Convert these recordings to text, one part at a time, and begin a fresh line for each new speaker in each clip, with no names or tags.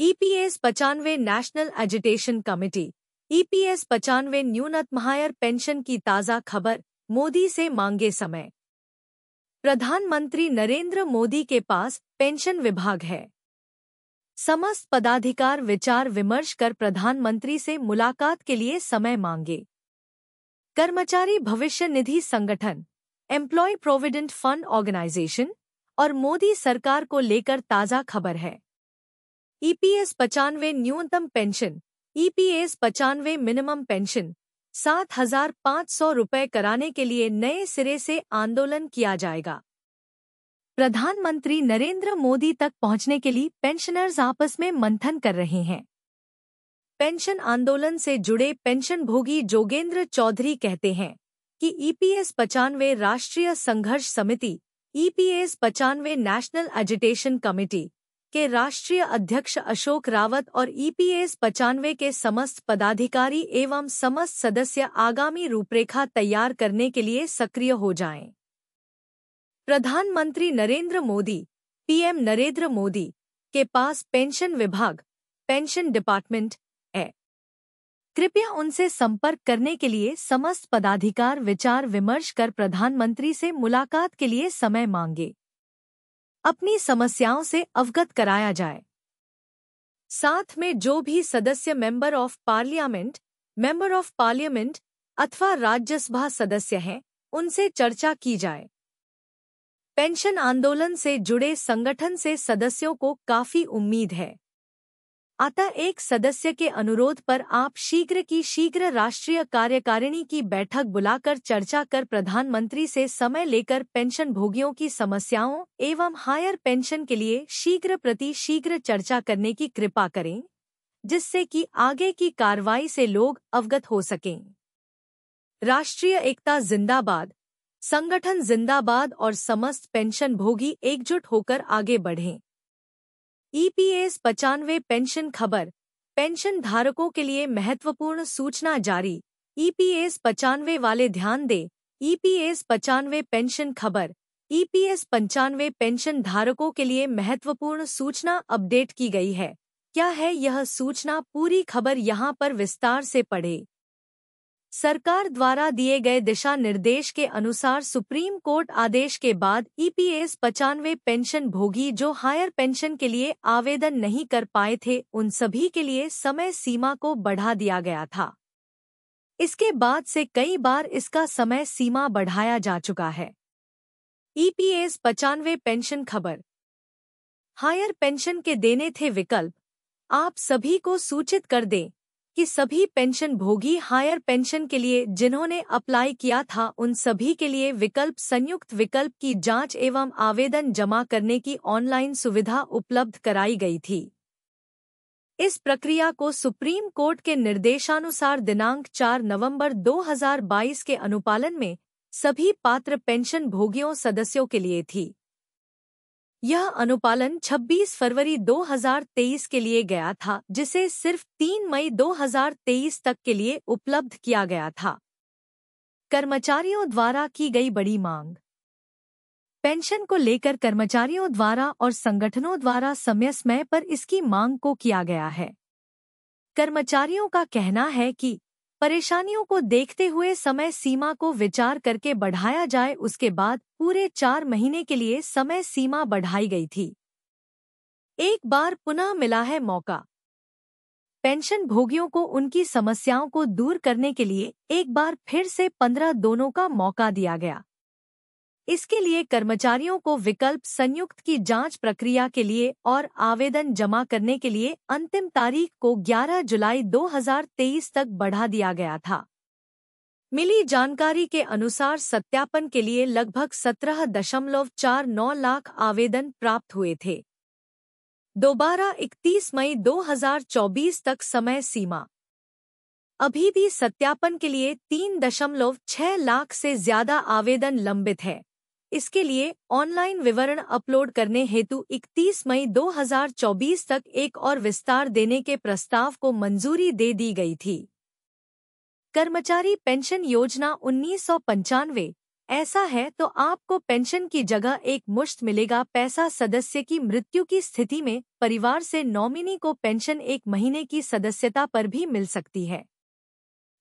EPS e पचानवे national education committee EPS पचानवे न्यूनतम हायर पेंशन की ताज़ा खबर मोदी से मांगे समय प्रधानमंत्री नरेंद्र मोदी के पास पेंशन विभाग है समस्त पदाधिकार विचार विमर्श कर प्रधानमंत्री से मुलाकात के लिए समय मांगे कर्मचारी भविष्य निधि संगठन एम्प्लॉय प्रोविडेंट फंड ऑर्गेनाइजेशन और मोदी सरकार को लेकर ताज़ा खबर है ईपीएस e पचानवे न्यूनतम पेंशन ईपीएस e पचानवे मिनिमम पेंशन सात हजार पाँच सौ रुपये कराने के लिए नए सिरे से आंदोलन किया जाएगा प्रधानमंत्री नरेंद्र मोदी तक पहुंचने के लिए पेंशनर्स आपस में मंथन कर रहे हैं पेंशन आंदोलन से जुड़े पेंशन भोगी जोगेंद्र चौधरी कहते हैं कि ईपीएस e पचानवे राष्ट्रीय संघर्ष समिति ईपीएस पचानवे नेशनल एजुटेशन कमेटी के राष्ट्रीय अध्यक्ष अशोक रावत और ईपीएस e पचानवे के समस्त पदाधिकारी एवं समस्त सदस्य आगामी रूपरेखा तैयार करने के लिए सक्रिय हो जाएं। प्रधानमंत्री नरेंद्र मोदी पीएम नरेंद्र मोदी के पास पेंशन विभाग पेंशन डिपार्टमेंट है कृपया उनसे संपर्क करने के लिए समस्त पदाधिकार विचार विमर्श कर प्रधानमंत्री से मुलाकात के लिए समय मांगे अपनी समस्याओं से अवगत कराया जाए साथ में जो भी सदस्य member of parliament member of parliament अथवा राज्यसभा सदस्य हैं उनसे चर्चा की जाए पेंशन आंदोलन से जुड़े संगठन से सदस्यों को काफी उम्मीद है आता एक सदस्य के अनुरोध पर आप शीघ्र की शीघ्र राष्ट्रीय कार्यकारिणी की बैठक बुलाकर चर्चा कर प्रधानमंत्री से समय लेकर पेंशन भोगियों की समस्याओं एवं हायर पेंशन के लिए शीघ्र प्रति शीघ्र चर्चा करने की कृपा करें जिससे कि आगे की कार्रवाई से लोग अवगत हो सकें राष्ट्रीय एकता जिंदाबाद संगठन जिंदाबाद और समस्त पेंशन भोगी एकजुट होकर आगे बढ़ें ईपीएस e पचानवे पेंशन खबर पेंशन धारकों के लिए महत्वपूर्ण सूचना जारी ईपीएस e पचानवे वाले ध्यान दे ईपीएस e पचानवे पेंशन खबर ईपीएस पंचानवे पेंशन धारकों के लिए महत्वपूर्ण सूचना अपडेट की गई है क्या है यह सूचना पूरी खबर यहाँ पर विस्तार से पढ़े सरकार द्वारा दिए गए दिशा निर्देश के अनुसार सुप्रीम कोर्ट आदेश के बाद ईपीएस e पचानवे पेंशन भोगी जो हायर पेंशन के लिए आवेदन नहीं कर पाए थे उन सभी के लिए समय सीमा को बढ़ा दिया गया था इसके बाद से कई बार इसका समय सीमा बढ़ाया जा चुका है ईपीएस e पचानवे पेंशन खबर हायर पेंशन के देने थे विकल्प आप सभी को सूचित कर दें कि सभी पेंशन भोगी हायर पेंशन के लिए जिन्होंने अप्लाई किया था उन सभी के लिए विकल्प संयुक्त विकल्प की जांच एवं आवेदन जमा करने की ऑनलाइन सुविधा उपलब्ध कराई गई थी इस प्रक्रिया को सुप्रीम कोर्ट के निर्देशानुसार दिनांक 4 नवंबर 2022 के अनुपालन में सभी पात्र पेंशन भोगियों सदस्यों के लिए थी यह अनुपालन 26 फरवरी 2023 के लिए गया था जिसे सिर्फ 3 मई 2023 तक के लिए उपलब्ध किया गया था कर्मचारियों द्वारा की गई बड़ी मांग पेंशन को लेकर कर्मचारियों द्वारा और संगठनों द्वारा समय समय पर इसकी मांग को किया गया है कर्मचारियों का कहना है कि परेशानियों को देखते हुए समय सीमा को विचार करके बढ़ाया जाए उसके बाद पूरे चार महीने के लिए समय सीमा बढ़ाई गई थी एक बार पुनः मिला है मौका पेंशन भोगियों को उनकी समस्याओं को दूर करने के लिए एक बार फिर से पंद्रह दोनों का मौका दिया गया इसके लिए कर्मचारियों को विकल्प संयुक्त की जांच प्रक्रिया के लिए और आवेदन जमा करने के लिए अंतिम तारीख को 11 जुलाई 2023 तक बढ़ा दिया गया था मिली जानकारी के अनुसार सत्यापन के लिए लगभग 17.49 लाख आवेदन प्राप्त हुए थे दोबारा 31 मई 2024 तक समय सीमा अभी भी सत्यापन के लिए 3.6 लाख से ज्यादा आवेदन लंबित है इसके लिए ऑनलाइन विवरण अपलोड करने हेतु 31 मई 2024 तक एक और विस्तार देने के प्रस्ताव को मंजूरी दे दी गई थी कर्मचारी पेंशन योजना उन्नीस ऐसा है तो आपको पेंशन की जगह एक मुश्त मिलेगा पैसा सदस्य की मृत्यु की स्थिति में परिवार से नॉमिनी को पेंशन एक महीने की सदस्यता पर भी मिल सकती है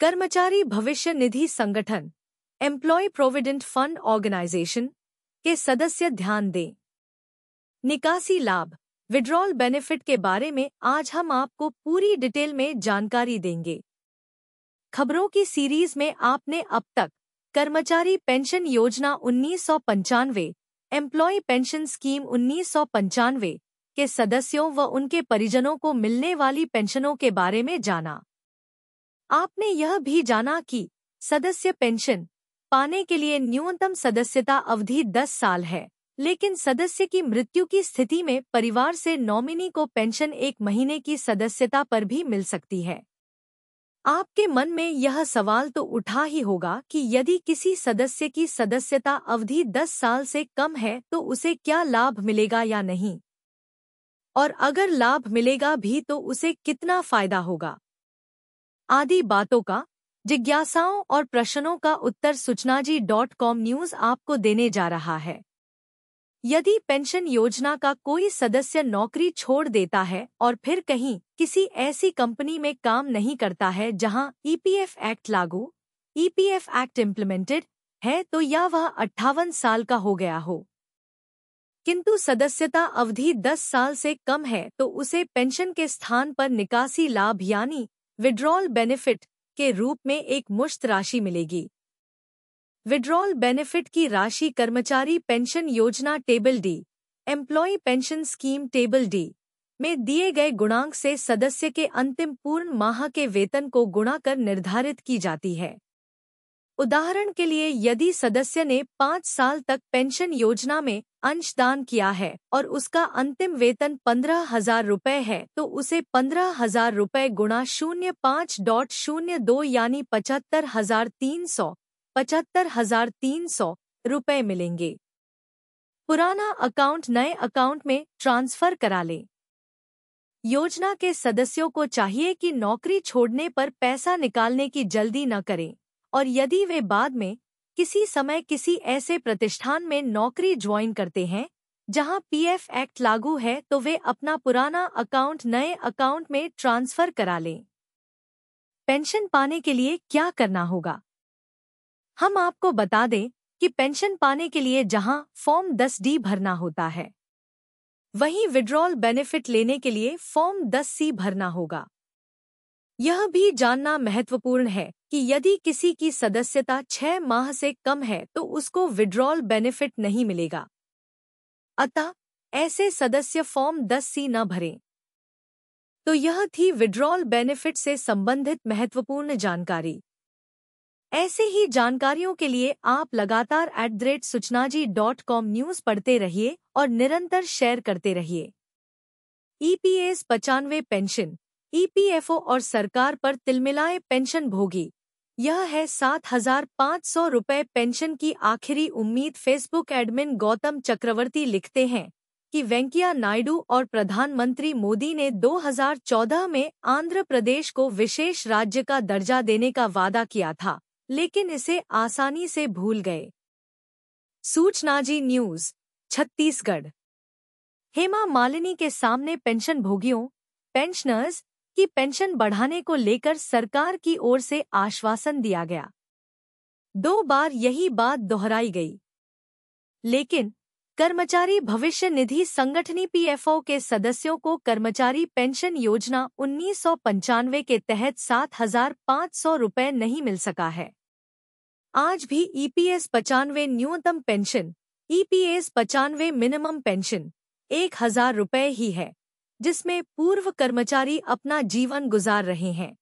कर्मचारी भविष्य निधि संगठन एम्प्लॉय प्रोविडेंट फंड ऑर्गेनाइजेशन के सदस्य ध्यान दें निकासी लाभ विड्रॉल बेनिफिट के बारे में आज हम आपको पूरी डिटेल में जानकारी देंगे खबरों की सीरीज में आपने अब तक कर्मचारी पेंशन योजना उन्नीस सौ पंचानवे एम्प्लॉय पेंशन स्कीम उन्नीस सौ पंचानवे के सदस्यों व उनके परिजनों को मिलने वाली पेंशनों के बारे में जाना आपने यह भी जाना कि सदस्य पेंशन पाने के लिए न्यूनतम सदस्यता अवधि 10 साल है लेकिन सदस्य की मृत्यु की स्थिति में परिवार से नॉमिनी को पेंशन एक महीने की सदस्यता पर भी मिल सकती है आपके मन में यह सवाल तो उठा ही होगा कि यदि किसी सदस्य की सदस्यता अवधि 10 साल से कम है तो उसे क्या लाभ मिलेगा या नहीं और अगर लाभ मिलेगा भी तो उसे कितना फायदा होगा आदि बातों का जिज्ञासाओं और प्रश्नों का उत्तर जी डॉट कॉम न्यूज आपको देने जा रहा है यदि पेंशन योजना का कोई सदस्य नौकरी छोड़ देता है और फिर कहीं किसी ऐसी कंपनी में काम नहीं करता है जहां ईपीएफ e एक्ट लागू ईपीएफ एक्ट इम्प्लीमेंटेड है तो या वह अट्ठावन साल का हो गया हो किंतु सदस्यता अवधि 10 साल से कम है तो उसे पेंशन के स्थान पर निकासी लाभ यानी विड्रॉल बेनिफिट के रूप में एक मुश्त राशि मिलेगी विड्रॉल बेनिफिट की राशि कर्मचारी पेंशन योजना table D employ pension scheme table D में दिए गए गुणांक से सदस्य के अंतिम पूर्ण माह के वेतन को गुणा कर निर्धारित की जाती है उदाहरण के लिए यदि सदस्य ने पाँच साल तक पेंशन योजना में अंशदान किया है और उसका अंतिम वेतन पंद्रह हजार रूपए है तो उसे पंद्रह हजार रूपए गुणा शून्य पाँच डॉट शून्य दो यानी पचहत्तर हजार तीन सौ पचहत्तर हजार तीन सौ रूपए मिलेंगे पुराना अकाउंट नए अकाउंट में ट्रांसफर करा लें योजना के सदस्यों को चाहिए कि नौकरी छोड़ने पर पैसा निकालने की जल्दी न करें और यदि वे बाद में किसी समय किसी ऐसे प्रतिष्ठान में नौकरी ज्वाइन करते हैं जहां पीएफ एक्ट लागू है तो वे अपना पुराना अकाउंट नए अकाउंट में ट्रांसफर करा लें पेंशन पाने के लिए क्या करना होगा हम आपको बता दें कि पेंशन पाने के लिए जहां फॉर्म 10 डी भरना होता है वहीं विड्रॉल बेनिफिट लेने के लिए फॉर्म 10 सी भरना होगा यह भी जानना महत्वपूर्ण है कि यदि किसी की सदस्यता छह माह से कम है तो उसको विड्रॉल बेनिफिट नहीं मिलेगा अतः ऐसे सदस्य फॉर्म 10 सी न भरें तो यह थी विड्रॉल बेनिफिट से संबंधित महत्वपूर्ण जानकारी ऐसे ही जानकारियों के लिए आप लगातार at the rate Suchnaji dot com news पढ़ते रहिए और निरंतर शेयर करते रहिए ईपीएस e पचानवे पेंशन ईपीएफओ e और सरकार पर तिलमिलाए पेंशन भोगी यह है सात हजार पाँच सौ रुपये पेंशन की आखिरी उम्मीद फेसबुक एडमिन गौतम चक्रवर्ती लिखते हैं कि वेंकैया नायडू और प्रधानमंत्री मोदी ने 2014 में आंध्र प्रदेश को विशेष राज्य का दर्जा देने का वादा किया था लेकिन इसे आसानी से भूल गए सूचनाजी न्यूज छत्तीसगढ़ हेमा मालिनी के सामने पेंशन भोगियों पेंशनर्स कि पेंशन बढ़ाने को लेकर सरकार की ओर से आश्वासन दिया गया दो बार यही बात दोहराई गई लेकिन कर्मचारी भविष्य निधि संगठनी पीएफओ के सदस्यों को कर्मचारी पेंशन योजना उन्नीस के तहत सात हजार पाँच सौ रुपये नहीं मिल सका है आज भी ईपीएस e पचानवे न्यूनतम पेंशन ईपीएस e पचानवे मिनिमम पेंशन एक हजार रुपये ही है जिसमें पूर्व कर्मचारी अपना जीवन गुजार रहे हैं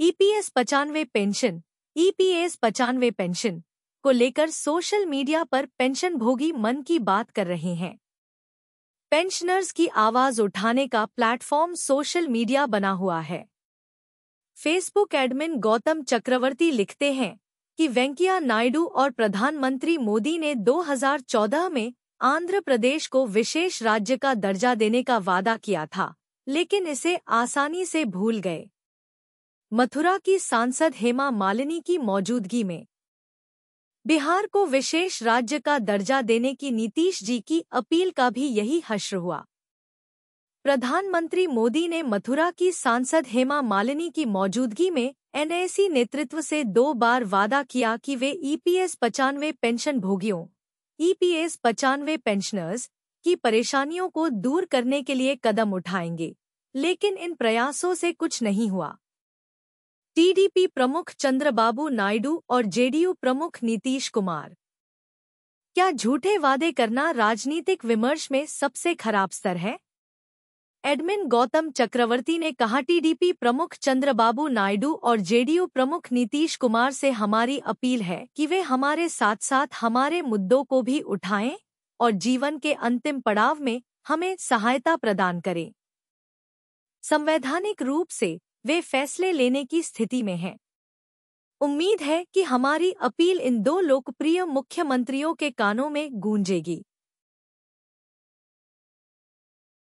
ईपीएस e पचानवे पेंशन ईपीएस e पचानवे पेंशन को लेकर सोशल मीडिया पर पेंशन भोगी मन की बात कर रहे हैं पेंशनर्स की आवाज उठाने का प्लेटफॉर्म सोशल मीडिया बना हुआ है फेसबुक एडमिन गौतम चक्रवर्ती लिखते हैं कि वेंकैया नायडू और प्रधानमंत्री मोदी ने 2014 में आंध्र प्रदेश को विशेष राज्य का दर्जा देने का वादा किया था लेकिन इसे आसानी से भूल गए मथुरा की सांसद हेमा मालिनी की मौजूदगी में बिहार को विशेष राज्य का दर्जा देने की नीतीश जी की अपील का भी यही हश्र हुआ प्रधानमंत्री मोदी ने मथुरा की सांसद हेमा मालिनी की मौजूदगी में एनएसी नेतृत्व से दो बार वादा किया कि वे ईपीएस पचानवे पेंशन भोगियों ईपीएस e पचानवे पेंशनर्स की परेशानियों को दूर करने के लिए कदम उठाएंगे लेकिन इन प्रयासों से कुछ नहीं हुआ टीडीपी प्रमुख चंद्रबाबू नायडू और जेडीयू प्रमुख नीतीश कुमार क्या झूठे वादे करना राजनीतिक विमर्श में सबसे खराब स्तर है एडमिन गौतम चक्रवर्ती ने कहा टीडीपी प्रमुख चंद्रबाबू नायडू और जेडीयू प्रमुख नीतीश कुमार से हमारी अपील है कि वे हमारे साथ साथ हमारे मुद्दों को भी उठाएं और जीवन के अंतिम पड़ाव में हमें सहायता प्रदान करें संवैधानिक रूप से वे फैसले लेने की स्थिति में हैं उम्मीद है कि हमारी अपील इन दो लोकप्रिय मुख्यमंत्रियों के कानों में गूंजेगी